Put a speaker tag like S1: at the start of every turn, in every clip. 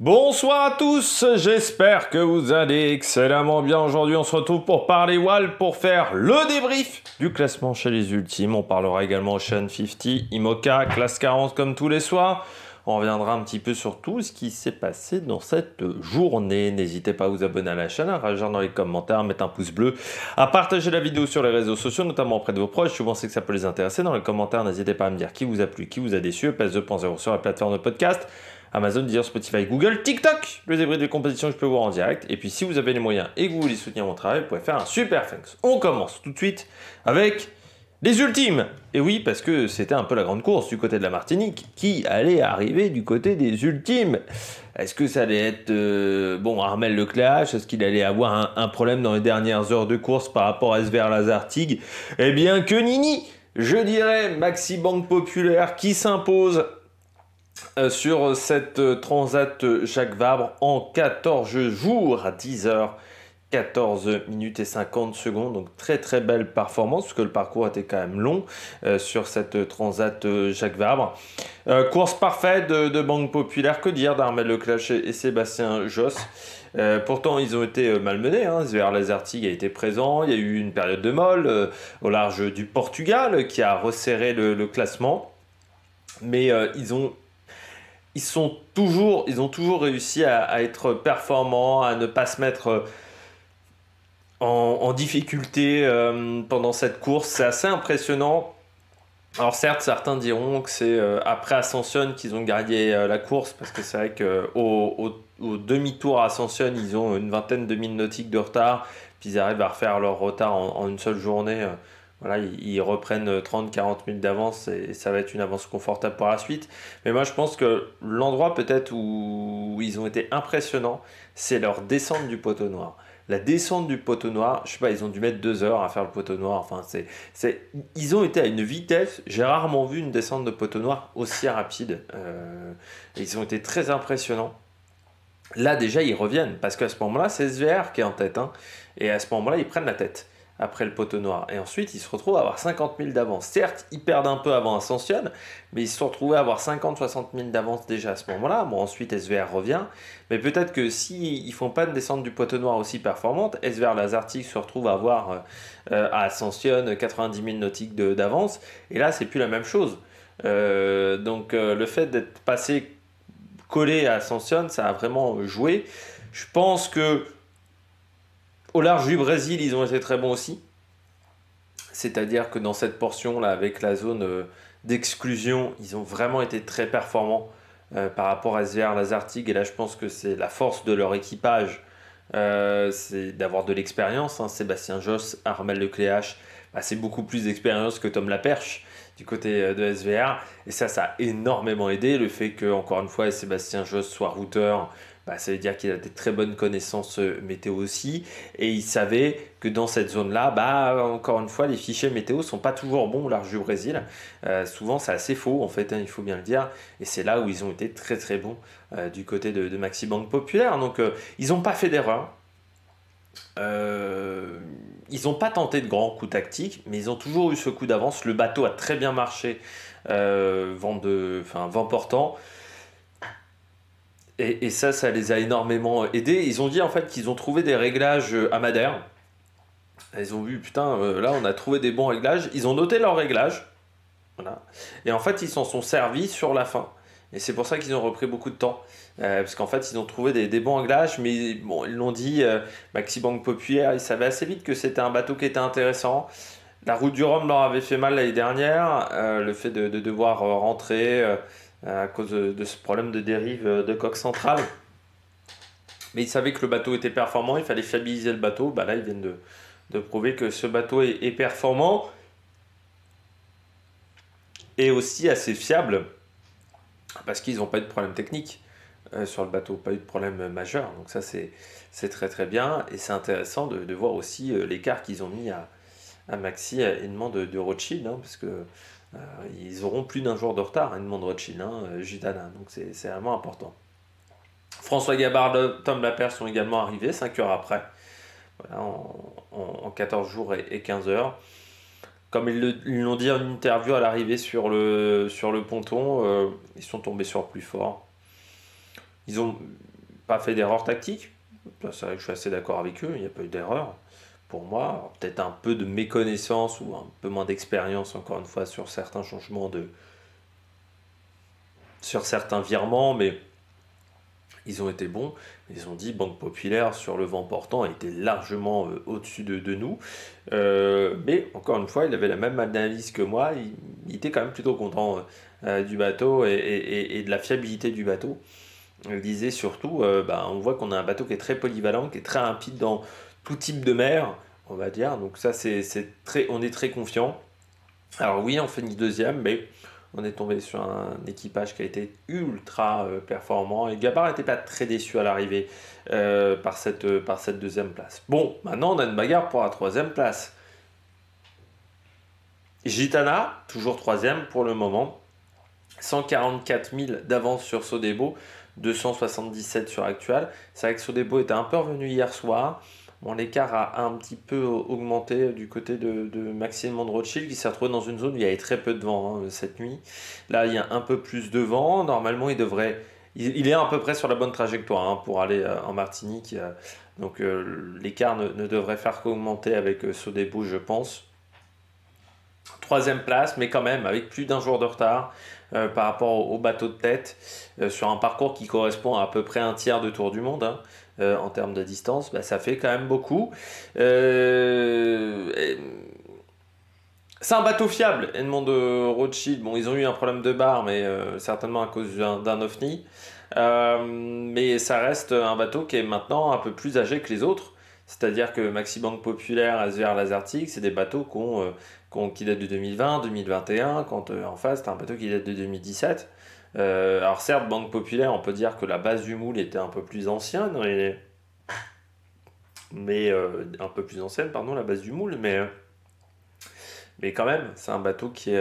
S1: Bonsoir à tous, j'espère que vous allez excellemment bien. Aujourd'hui, on se retrouve pour parler Wall pour faire le débrief du classement chez les ultimes. On parlera également Ocean 50, Imoca, classe 40 comme tous les soirs. On reviendra un petit peu sur tout ce qui s'est passé dans cette journée. N'hésitez pas à vous abonner à la chaîne, à rajouter dans les commentaires, à mettre un pouce bleu, à partager la vidéo sur les réseaux sociaux, notamment auprès de vos proches. Si vous pensez que ça peut les intéresser, dans les commentaires, n'hésitez pas à me dire qui vous a plu, qui vous a déçu. PS2.0 sur la plateforme de podcast. Amazon, Deezer, Spotify, Google, TikTok, les débrief de compositions que je peux voir en direct. Et puis si vous avez les moyens et que vous voulez soutenir mon travail, vous pouvez faire un super thanks. On commence tout de suite avec les ultimes. Et oui, parce que c'était un peu la grande course du côté de la Martinique. Qui allait arriver du côté des ultimes Est-ce que ça allait être euh, bon Armel Leclerc, Est-ce qu'il allait avoir un, problème dans les dernières heures de course par rapport à Sver Lazartig Eh bien, que nini je dirais Maxi Banque Populaire qui s'impose euh, sur cette euh, transat euh, Jacques Vabre en 14 jours à 10h. 14 minutes et 50 secondes, donc très très belle performance, parce que le parcours était quand même long sur cette transat Jacques Vabre. course parfaite de, Banque Populaire, que dire d'Armel Leclache et, Sébastien Josse. pourtant, ils ont été malmenés. Hein. Zver a été présent. Il y a eu une période de molle au large du Portugal qui a resserré le classement. Mais ils ont ils sont toujours, ils ont toujours réussi à, être performants, à ne pas se mettre euh, en, difficulté euh, pendant cette course. C'est assez impressionnant. Alors certes, certains diront que c'est euh, après Ascension qu'ils ont gardé la course, parce que c'est vrai qu'au au, demi-tour Ascension, ils ont une vingtaine de milles nautiques de retard, puis ils arrivent à refaire leur retard en une seule journée. Voilà, ils, reprennent 30-40 euh, minutes d'avance et, ça va être une avance confortable pour la suite. Mais moi, je pense que l'endroit peut-être où, ils ont été impressionnants, c'est leur descente du poteau noir la descente du poteau noir, je sais pas, ils ont dû mettre deux heures à faire le poteau noir. Enfin, c'est, c'est, ils ont été à une vitesse. J'ai rarement vu une descente de poteau noir aussi rapide. Euh, ils ont été très impressionnants. Là déjà, ils reviennent parce qu'à ce moment-là, c'est SVR qui est en tête, hein, et à ce moment-là, ils prennent la tête après le poteau noir. Et ensuite, ils se retrouvent à avoir 50 000 d'avance. Certes, ils perdent un peu avant Ascension, mais ils se sont retrouvés à avoir 50-60 000 d'avance déjà à ce moment-là. Bon, ensuite, SVR revient. Mais peut-être que s'ils si ne font pas une descente du poteau noir aussi performante, SVR Lazartic se retrouve à avoir euh, euh, à Ascension 90 euh, 000 nautiques d'avance. Et là, c'est plus la même chose. donc, le fait d'être passé collé à Ascension, ça a vraiment joué. Je pense que au large du Brésil, ils ont été très bons aussi. C'est-à-dire que dans cette portion-là, avec la zone euh, d'exclusion, ils ont vraiment été très performants euh, par rapport à SVR Lazartig. Et là, je pense que c'est la force de leur équipage, euh, c'est d'avoir de l'expérience. Hein. Sébastien Joss, Armel Lecléache, bah, c'est beaucoup plus d'expérience que Tom Laperche du côté de SVR. Et ça, ça a énormément aidé. Le fait que, encore une fois, Sébastien Joss soit routeur, bah, ça veut dire qu'il a des très bonnes connaissances euh, météo aussi. Et il savait que dans cette zone-là, bah, encore une fois, les fichiers météo sont pas toujours bons au large du Brésil. Euh, souvent, c'est assez faux, en fait, hein, il faut bien le dire. Et c'est là où ils ont été très très bons euh, du côté de, Maxi Banque Populaire. Donc, ils n'ont pas fait d'erreur. ils n'ont pas tenté de grands coups tactiques, mais ils ont toujours eu ce coup d'avance. Le bateau a très bien marché, vent, de, vent portant. Et, ça, ça les a énormément aidés. Ils ont dit en fait qu'ils ont trouvé des réglages à euh, Madère. Ils ont vu, putain, euh, là on a trouvé des bons réglages. Ils ont noté leurs réglages. Et en fait, ils s'en sont servis sur la fin. Et c'est pour ça qu'ils ont repris beaucoup de temps. Euh, parce qu'en fait, ils ont trouvé des, bons réglages, mais bon, ils l'ont dit, Maxi Banque Populaire, ils savaient assez vite que c'était un bateau qui était intéressant. La route du Rhum leur avait fait mal l'année dernière. le fait de devoir rentrer. Euh, à cause de, ce problème de dérive euh, de coque centrale. Mais ils savaient que le bateau était performant, il fallait fiabiliser le bateau. Bah là, ils viennent de, de prouver que ce bateau est, performant et aussi assez fiable parce qu'ils n'ont pas eu de problème technique euh, sur le bateau, pas eu de problème majeur. Donc ça, c'est très très bien et c'est intéressant de, de, voir aussi l'écart qu'ils ont mis à, à Maxi et de, de Rothschild hein, parce que euh, ils auront plus d'un jour de retard, une demande Rothschild, Chine, hein, euh, hein, Donc c'est vraiment important. François Gabard, Tom Lapère sont également arrivés 5 heures après, en, 14 jours et, 15 heures. Comme ils l'ont dit en interview à l'arrivée sur le, ponton, euh, ils sont tombés sur plus fort. Ils n'ont pas fait d'erreur tactique. C'est vrai que je suis assez d'accord avec eux, il n'y a pas eu d'erreur pour moi, peut-être un peu de méconnaissance ou un peu moins d'expérience, encore une fois, sur certains changements de. sur certains virements, mais ils ont été bons. Ils ont dit Banque Populaire sur le vent portant était largement euh, au-dessus de, nous. Euh, mais encore une fois, il avait la même analyse que moi. Il, était quand même plutôt content euh, du bateau et, de la fiabilité du bateau. Il disait surtout bah, on voit qu'on a un bateau qui est très polyvalent, qui est très rapide dans type de mer, on va dire. Donc ça, c'est très, on est très confiant. Alors oui, on finit deuxième, mais on est tombé sur un équipage qui a été ultra euh, performant et Gabard n'était pas très déçu à l'arrivée euh, par, cette, euh, par cette deuxième place. Bon, maintenant on a une bagarre pour la troisième place. Gitana, toujours troisième pour le moment, 144 000 d'avance sur Sodebo, 277 sur actuel. C'est vrai que Sodebo était un peu revenu hier soir. Bon, l'écart a un petit peu augmenté du côté de, Maxime Mondrochil qui s'est retrouvé dans une zone où il y avait très peu de vent hein, cette nuit. Là, il y a un peu plus de vent. Normalement, il devrait. Il, est à peu près sur la bonne trajectoire hein, pour aller euh, en Martinique. Euh, donc euh, l'écart ne, devrait faire qu'augmenter avec ce début, je pense. Troisième place, mais quand même avec plus d'un jour de retard par rapport au, bateau de tête sur un parcours qui correspond à à peu près un tiers de Tour du Monde. Hein. Euh, en termes de distance, bah, ça fait quand même beaucoup. Euh, c'est un bateau fiable, Edmond de Rothschild. Bon, ils ont eu un problème de barre, mais euh, certainement à cause d'un ovni. Euh, mais ça reste un bateau qui est maintenant un peu plus âgé que les autres. C'est-à-dire que Maxi Banque Populaire, SVR Lazartic, c'est des bateaux qui datent de 2020, 2021, quand en face, c'est un bateau qui date de 2017. Euh, alors certes, Banque Populaire, on peut dire que la base du moule était un peu plus ancienne, mais euh, un peu plus ancienne, pardon, la base du moule, mais euh, mais quand même, c'est un bateau qui,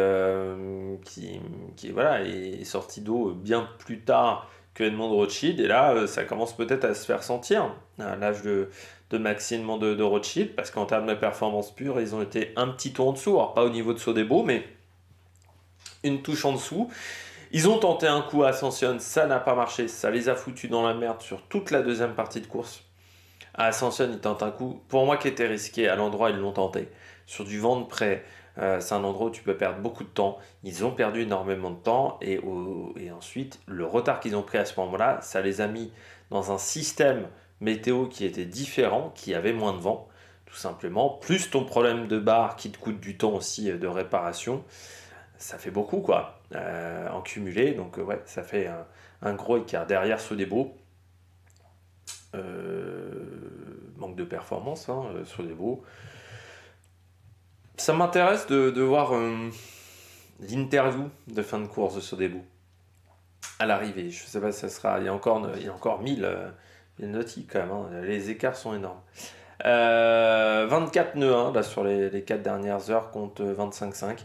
S1: qui, voilà, est sorti d'eau bien plus tard que Edmond Rothschild, et là, ça commence peut-être à se faire sentir à l'âge de de Maxime de, Rothschild, parce qu'en termes de performance pure, ils ont été un petit tour en dessous, alors pas au niveau de Sodebo, mais une touche en dessous. Ils ont tenté un coup à Ascension, ça n'a pas marché, ça les a foutus dans la merde sur toute la deuxième partie de course. À Ascension, ils tentent un coup, pour moi qui était risqué, à l'endroit ils l'ont tenté. Sur du vent de près, euh, c'est un endroit où tu peux perdre beaucoup de temps. Ils ont perdu énormément de temps et, et ensuite, le retard qu'ils ont pris à ce moment-là, ça les a mis dans un système météo qui était différent, qui avait moins de vent, tout simplement. Plus ton problème de barre qui te coûte du temps aussi euh, de réparation, ça fait beaucoup quoi. Euh, en cumulé. Donc euh, ouais, ça fait un, gros écart. Derrière Sodebo, euh, manque de performance hein, Sodebo. Ça m'intéresse de, voir l'interview de fin de course de Sodebo à l'arrivée. Je sais pas si ça sera. Il y a encore, il y encore 1000, notices quand même. Hein. Les écarts sont énormes. 24 euh, nœuds hein, là, sur les, les 4 dernières heures Compte 25-5.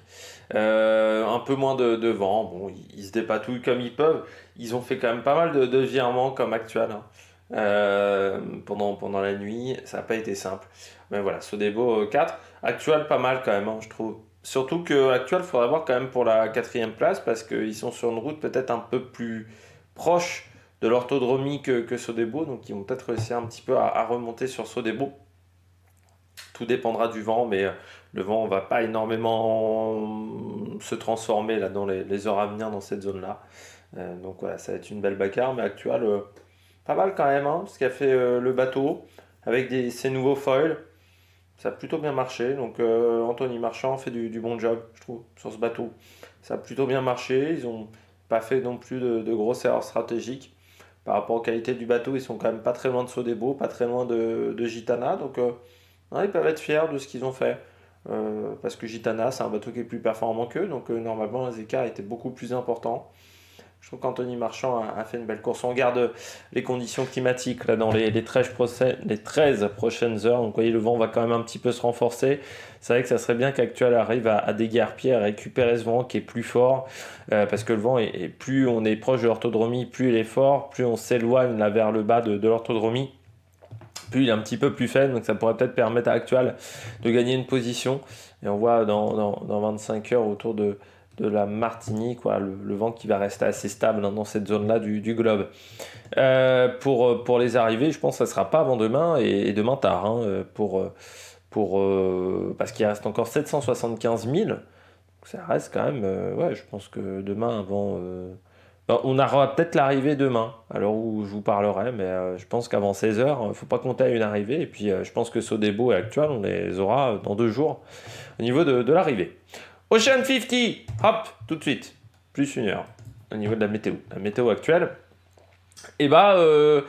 S1: Euh, un peu moins de, de vent. Bon, ils, se dépatouillent comme ils peuvent. Ils ont fait quand même pas mal de, virements comme actuel hein. euh, pendant, pendant la nuit. Ça n'a pas été simple. Mais voilà, Sodebo 4. Actuel pas mal quand même, hein, je trouve. Surtout qu'actuel, il faudra voir quand même pour la quatrième place parce qu'ils sont sur une route peut-être un peu plus proche de l'orthodromie que, Sodebo, donc ils vont peut-être réussir un petit peu à, remonter sur Sodebo. Tout dépendra du vent, mais euh, le vent ne va pas énormément se transformer là, dans les, heures à venir dans cette zone-là. Euh, donc voilà, ça va être une belle bacar, mais actuelle, euh, pas mal quand même, hein, ce qu'a fait le bateau avec ses nouveaux foils. Ça a plutôt bien marché, donc Anthony Marchand fait du, bon job, je trouve, sur ce bateau. Ça a plutôt bien marché, ils n'ont pas fait non plus de, de grosses erreurs stratégiques par rapport aux qualités du bateau, ils sont quand même pas très loin de Sodebo, pas très loin de, Gitana. Donc, euh, ils peuvent être fiers de ce qu'ils ont fait. Euh, parce que Gitana, c'est un bateau qui est plus performant qu'eux. Donc, euh, normalement, les écarts étaient beaucoup plus importants. Je trouve qu'Anthony Marchand a, fait une belle course. On garde euh, les conditions climatiques là, dans les, 13 prochaines heures. Donc, vous voyez, le vent va quand même un petit peu se renforcer. C'est vrai que ça serait bien qu'Actual arrive à, à déguerpir, à récupérer ce vent qui est plus fort. Euh, parce que le vent, est, plus on est proche de l'orthodromie, plus il est fort, plus on s'éloigne vers le bas de, l'orthodromie plus il est un petit peu plus faible, donc ça pourrait peut-être permettre à Actual de gagner une position. Et on voit dans 25 heures autour de, de la Martinique, quoi, le, vent qui va rester assez stable dans cette zone-là du, globe. Euh, pour, euh, pour les arrivées, je pense que ça ne sera pas avant demain et, demain tard, hein, euh, pour, pour, parce qu'il reste encore 775 000. Ça reste quand même, ouais, je pense que demain, avant. Ben, on aura peut-être l'arrivée demain, alors où je vous parlerai, mais je pense qu'avant 16h, il ne faut pas compter à une arrivée. Et puis, je pense que Sodebo et Actual, on les aura dans deux jours au niveau de l'arrivée. Ocean 50, hop, tout de suite, plus une heure au niveau de la météo, la météo actuelle. Et eh bah, ben, euh,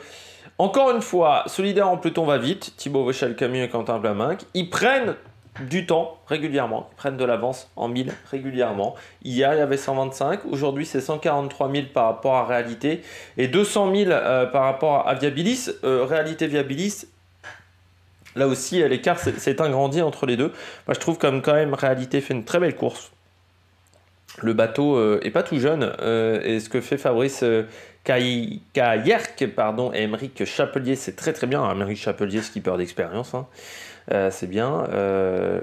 S1: encore une fois, Solidaire en Pluton va vite. Thibaut Vauchel, Camus et Quentin Blaminck. Ils prennent du temps régulièrement, ils prennent de l'avance en 1000 régulièrement. Hier, il y avait 125, aujourd'hui, c'est 143 000 par rapport à réalité et 200 000 euh, par rapport à Viabilis. Euh, réalité Viabilis, Là aussi, euh, l'écart s'est ingrandi entre les deux. Moi, je trouve comme quand même Réalité fait une très belle course. Le bateau n'est euh, est pas tout jeune euh, et ce que fait Fabrice Kayerk pardon, et Émeric Chapelier, c'est très très bien. Émeric Chapelier, skipper d'expérience, hein. c'est bien.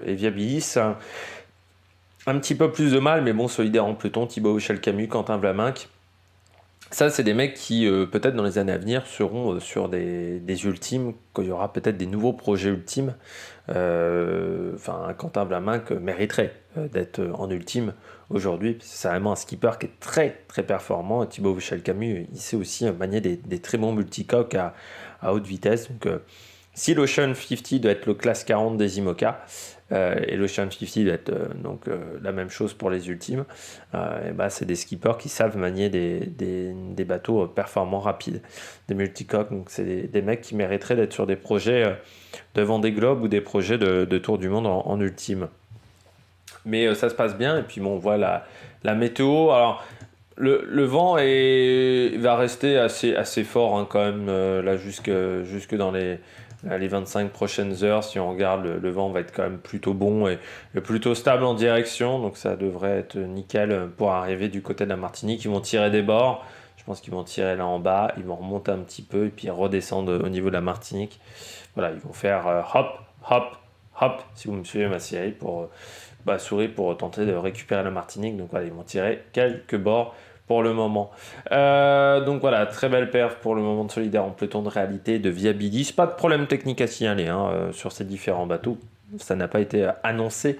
S1: et Viabilis, un, un, petit peu plus de mal, mais bon, solidaire en peloton, Thibaut Michel Camus, Quentin Vlaminck. Ça, c'est des mecs qui, euh, peut-être dans les années à venir, seront euh, sur des, ultimes, qu'il y aura peut-être des nouveaux projets ultimes. Euh, enfin, Quentin que mériterait d'être en ultime aujourd'hui. C'est vraiment un skipper qui est très, très performant. Thibaut Michel Camus, il sait aussi manier des, très bons multicoques à, haute vitesse. Donc, si l'Ocean 50 doit être le classe 40 des IMOCA, euh, et l'Ocean 50 doit être euh, donc, euh, la même chose pour les ultimes, ben, c'est des skippers qui savent manier des, bateaux performants rapides, des multicoques, donc c'est des, mecs qui mériteraient d'être sur des projets devant des globes ou des projets de, Tour du Monde en, ultime. Mais ça se passe bien, et puis bon, on voit la, météo. Alors, le, vent va rester assez, fort hein, quand même là jusque, jusque dans les euh, les 25 prochaines heures, si on regarde, le, vent va être quand même plutôt bon et, plutôt stable en direction. Donc ça devrait être nickel pour arriver du côté de la Martinique. Ils vont tirer des bords. Je pense qu'ils vont tirer là en bas. Ils vont remonter un petit peu et puis redescendre au niveau de la Martinique. Voilà, ils vont faire euh, hop, hop, hop, si vous me suivez ma série, pour euh, bah, souris pour tenter de récupérer la Martinique. Donc voilà, ils vont tirer quelques bords pour le moment. Euh, donc voilà, très belle perf pour le moment de Solidaire en peloton de réalité, de viabilité Pas de problème technique à signaler hein, euh, sur ces différents bateaux. Ça n'a pas été euh, annoncé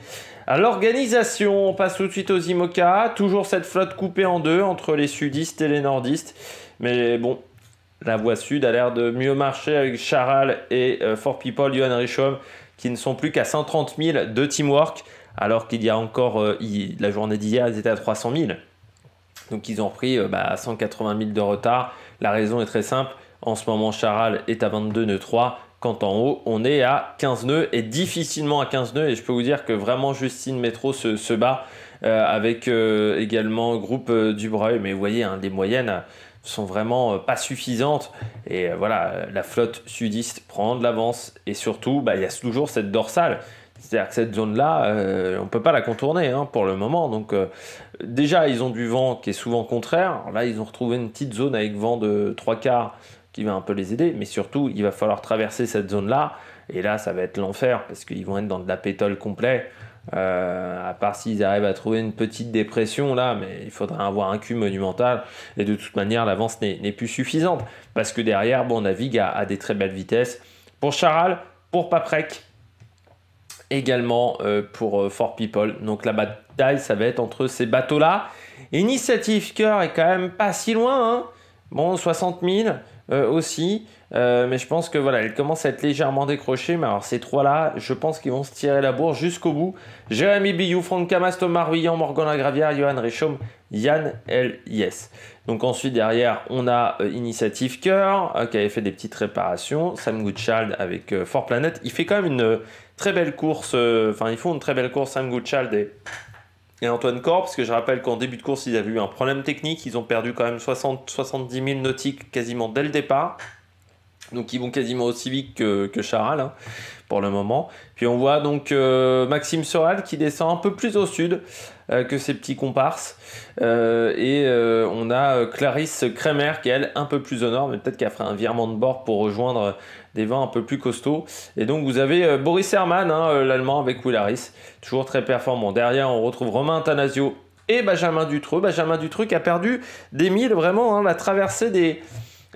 S1: à l'organisation. On passe tout de suite aux IMOCA. Toujours cette flotte coupée en deux entre les sudistes et les nordistes. Mais bon, la voie sud a l'air de mieux marcher avec Charal et 4 People, Johan Richomme qui ne sont plus qu'à 130 000 de teamwork, alors qu'il y a encore, la journée d'hier, ils étaient à 300 000. Donc ils ont pris à 180 000 de retard. La raison est très simple. En ce moment, Charal est à 22 nœuds 3 quand en haut, on est à 15 nœuds et difficilement à 15 nœuds. Et je peux vous dire que vraiment Justine Métro se, bat euh, avec euh, également groupe euh, Dubreuil. Mais vous voyez, hein, les moyennes sont vraiment pas suffisantes. Et voilà, la flotte sudiste prend de l'avance. Et surtout, bah, il y a toujours cette dorsale. C'est-à-dire que cette zone-là, euh, on ne peut pas la contourner hein, pour le moment. Donc, euh, déjà, ils ont du vent qui est souvent contraire. là, ils ont retrouvé une petite zone avec vent de trois quarts qui va un peu les aider. Mais surtout, il va falloir traverser cette zone-là. Et là, ça va être l'enfer parce qu'ils vont être dans de la pétole complet. Euh, à part s'ils arrivent à trouver une petite dépression là, mais il faudrait avoir un cul monumental. Et de toute manière, l'avance n'est plus suffisante parce que derrière, bon, on navigue à, des très belles vitesses. Pour Charal, pour Paprec, également euh, pour euh, For People. Donc la bataille, ça va être entre ces bateaux-là. Initiative Cœur est quand même pas si loin. Hein. bon, 60 000 euh, aussi. mais je pense que voilà, elle commence à être légèrement décrochée. Mais alors ces trois-là, je pense qu'ils vont se tirer la bourre jusqu'au bout. Jérémy Billou, Franck Camas, Thomas Ruyan, Morgan Lagravière, Johan Richaume, Yann L. Yes. Donc ensuite derrière, on a Initiative Cœur qui avait fait des petites réparations. Sam Goodchild avec Fort Planet. Il fait quand même une Très belle course, euh, enfin ils font une très belle course Sam Goodchild et, et Antoine Corps, parce que je rappelle qu'en début de course ils avaient eu un problème technique, ils ont perdu quand même 60, 70 000 nautiques quasiment dès le départ. Donc ils vont quasiment aussi vite que, que Charal. Hein le moment. Puis on voit donc euh, Maxime Soral qui descend un peu plus au sud euh, que ses petits comparses. Euh, et on a Clarisse Kremer qui est un peu plus au nord, mais peut-être qu'elle fera un virement de bord pour rejoindre des vents un peu plus costauds. Et donc vous avez Boris Herman, hein, l'allemand avec Willaris, toujours très performant. Derrière on retrouve Romain Tanasio et Benjamin Dutreux. Benjamin Dutreux qui a perdu des milles vraiment, hein, la traversée des,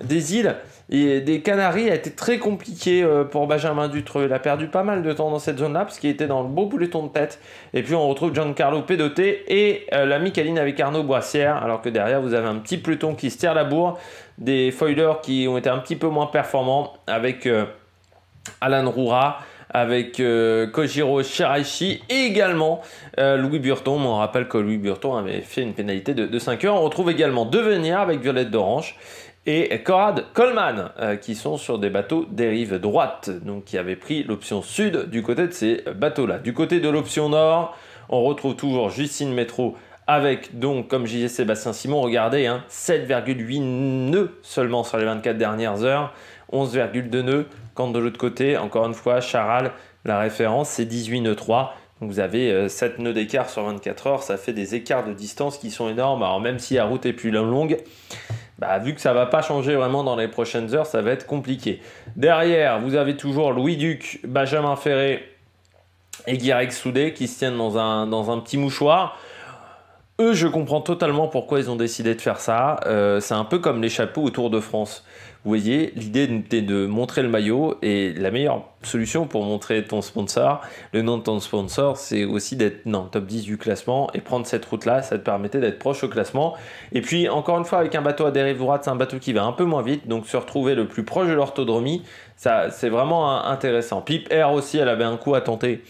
S1: des îles. Et des Canaries a été très compliqué euh, pour Benjamin Dutreux. Il a perdu pas mal de temps dans cette zone-là parce qu'il était dans le beau peloton de tête. Et puis on retrouve Giancarlo Pedoté et euh, la Caline avec Arnaud Boissière. Alors que derrière, vous avez un petit peloton qui se tire la bourre. Des foilers qui ont été un petit peu moins performants avec euh, Alan Roura avec Kojiro Shiraishi et également Louis Burton. On rappelle que Louis Burton avait fait une pénalité de, de 5 heures. On retrouve également Devenir avec Violette d'Orange et Corrad Coleman, euh, qui sont sur des bateaux dérive droite, donc qui avait pris l'option sud du côté de ces bateaux-là. Du côté de l'option nord, on retrouve toujours Justine Métro avec donc, comme je Sébastien Simon, regardez, 7,8 hein, nœuds seulement sur les 24 dernières heures, 11,2 nœuds, quand de l'autre côté, encore une fois, Charal, la référence, c'est 18 nœuds 3. Donc vous avez 7 euh, nœuds d'écart sur 24 heures, ça fait des écarts de distance qui sont énormes. Alors même si la route est plus longue, bah, vu que ça va pas changer vraiment dans les prochaines heures, ça va être compliqué. Derrière, vous avez toujours Louis Duc, Benjamin Ferré et Guirec Soudé qui se tiennent dans un, dans un petit mouchoir. Eux, je comprends totalement pourquoi ils ont décidé de faire ça. Euh, c'est un peu comme les chapeaux autour de France. Vous voyez, l'idée était de montrer le maillot et la meilleure solution pour montrer ton sponsor, le nom de ton sponsor, c'est aussi d'être dans le top 10 du classement et prendre cette route-là, ça te permettait d'être proche au classement. Et puis, encore une fois, avec un bateau à dérive droite, c'est un bateau qui va un peu moins vite, donc se retrouver le plus proche de l'orthodromie, ça, c'est vraiment hein, intéressant. Pip R aussi, elle avait un coup à tenter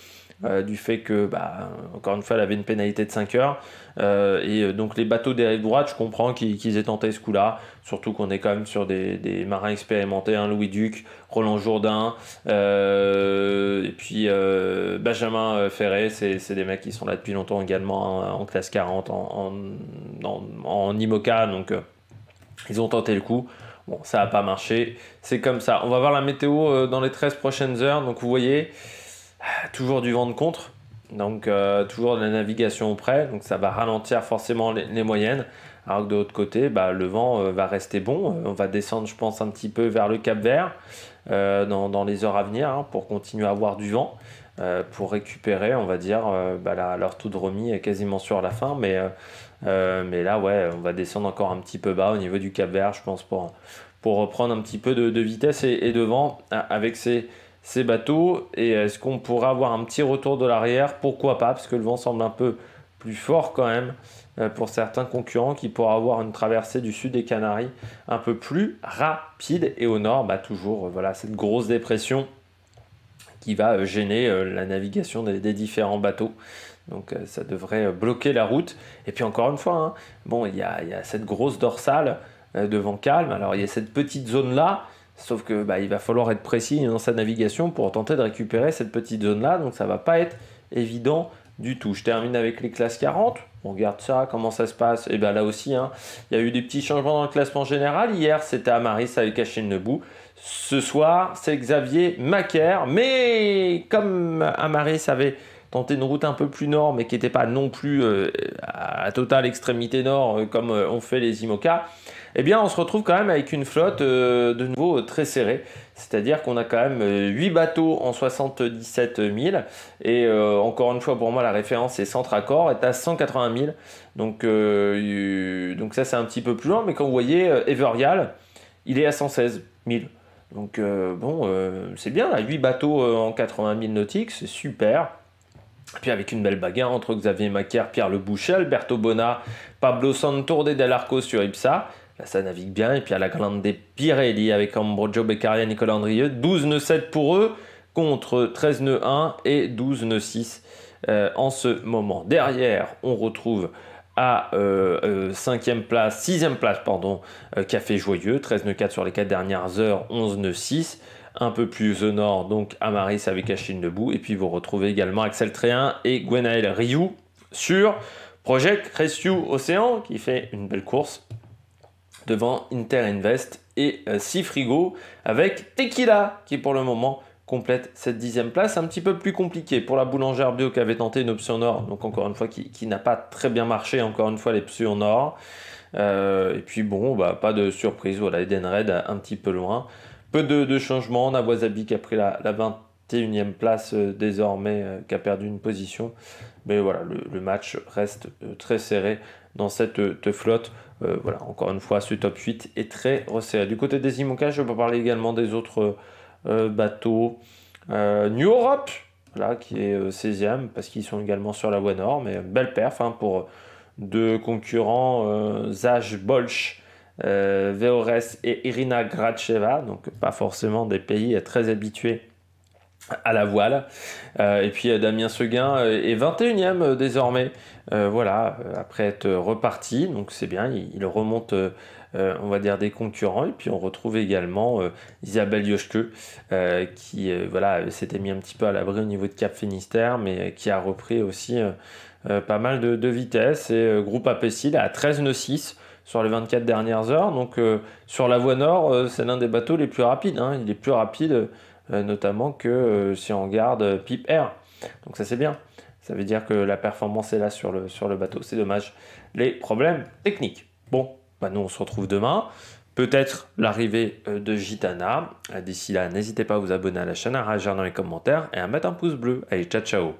S1: euh, du fait que, bah, encore une fois, elle avait une pénalité de 5 heures. Euh, et euh, donc les bateaux des rives je comprends qu'ils aient tenté ce coup-là, surtout qu'on est quand même sur des, marins expérimentés, hein, Louis Duc, Roland Jourdain, et puis Benjamin Ferré, c'est des mecs qui sont là depuis longtemps également hein, en classe 40, en, en IMOCA, donc ils ont tenté le coup. Bon, ça n'a pas marché, c'est comme ça. On va voir la météo dans les 13 prochaines heures, donc vous voyez toujours du vent de contre, donc euh, toujours de la navigation auprès, donc ça va ralentir forcément les, moyennes. Alors que de l'autre côté, bah, le vent euh, va rester bon. Euh, on va descendre, je pense, un petit peu vers le Cap Vert dans, les heures à venir hein, pour continuer à avoir du vent, pour récupérer, on va dire, bah, la, leur taux de remis est quasiment sur la fin, mais, mais là, ouais, on va descendre encore un petit peu bas au niveau du Cap Vert, je pense, pour, pour reprendre un petit peu de, vitesse et de vent hein, avec ces ces bateaux et est-ce qu'on pourra avoir un petit retour de l'arrière Pourquoi pas Parce que le vent semble un peu plus fort quand même euh, pour certains concurrents qui pourra avoir une traversée du sud des Canaries un peu plus rapide et au nord bah, toujours euh, voilà cette grosse dépression qui va euh, gêner la navigation des, différents bateaux. Donc ça devrait bloquer la route. Et puis encore une fois, hein, bon, il y, a, y, a, cette grosse dorsale de vent calme. Alors il y a cette petite zone là Sauf que bah, il va falloir être précis dans sa navigation pour tenter de récupérer cette petite zone-là. Donc ça va pas être évident du tout. Je termine avec les classes 40. On regarde ça, comment ça se passe. Et eh bien là aussi, hein, il y a eu des petits changements dans le classement général. Hier, c'était Amaris avec Achille Nebou. Ce soir, c'est Xavier Macaire. Mais comme Amaris avait tenter une route un peu plus nord, mais qui n'était pas non plus euh, à totale extrémité nord euh, comme euh, on fait les IMOCA, eh bien on se retrouve quand même avec une flotte de nouveau très serrée. C'est-à-dire qu'on a quand même 8 bateaux en 77 000. Et encore une fois, pour moi, la référence est Centre Accord, est à 180 000. Donc, donc ça, c'est un petit peu plus loin. Mais quand vous voyez Everial, il est à 116 000. Donc bon, c'est bien, là, 8 bateaux en 80 000 nautiques, c'est super. Puis avec une belle bagarre entre Xavier Macaire, Pierre Le Boucher, Alberto Bona, Pablo Santourde del Arco sur Ipsa. Là, ça navigue bien. Et puis à la Grande Pirelli avec Ambrogio Beccaria Nicolas Andrieux. 12 9 7 pour eux contre 13 nœuds 1 et 12 nœuds 6 euh, en ce moment. Derrière, on retrouve à 5 euh, e euh, place, 6 place, pardon, Café Joyeux, 13 nœuds 4 sur les 4 dernières heures, 11 nœuds 6 un peu plus au nord, donc Amaris avec Achille Debout. Et puis vous retrouvez également Axel Tréhin et Gwenaël Ryu sur Project Rescue Océan qui fait une belle course devant Inter Invest et euh, Sifrigo avec Tequila qui pour le moment complète cette dixième place. Un petit peu plus compliqué pour la boulangère bio qui avait tenté une option nord, donc encore une fois qui, n'a pas très bien marché, encore une fois les options nord. Euh, et puis bon, bah, pas de surprise, voilà, Eden Red un petit peu loin peu de, de changements. On a qui a pris la, 21e place euh, désormais, euh, qui a perdu une position. Mais voilà, le, match reste euh, très serré dans cette flotte. voilà, encore une fois, ce top 8 est très resserré. Du côté des Imoca, je peux parler également des autres bateaux. New Europe, là, qui est 16e, parce qu'ils sont également sur la voie nord. Mais belle perf hein, pour deux concurrents, Zage Bolch euh, Veores et Irina Gracheva, donc pas forcément des pays très habitués à la voile. Euh, et puis euh, Damien Seguin est 21e désormais, voilà, après être reparti, donc c'est bien, il, remonte, on va dire, des concurrents. Et puis on retrouve également Isabelle Yoshke, qui voilà, s'était mis un petit peu à l'abri au niveau de Cap Finistère, mais qui a repris aussi pas mal de, vitesse. Et groupe Apécile à 13 6 sur les 24 dernières heures. Donc euh, sur la voie nord, euh, c'est l'un des bateaux les plus rapides. Hein. Il est plus rapide euh, notamment que si on regarde Pipe Air. Donc ça c'est bien. Ça veut dire que la performance est là sur le, sur le bateau. C'est dommage. Les problèmes techniques. Bon, bah nous on se retrouve demain. Peut-être l'arrivée de Gitana. D'ici là, n'hésitez pas à vous abonner à la chaîne, à réagir dans les commentaires et à mettre un pouce bleu. Allez, ciao ciao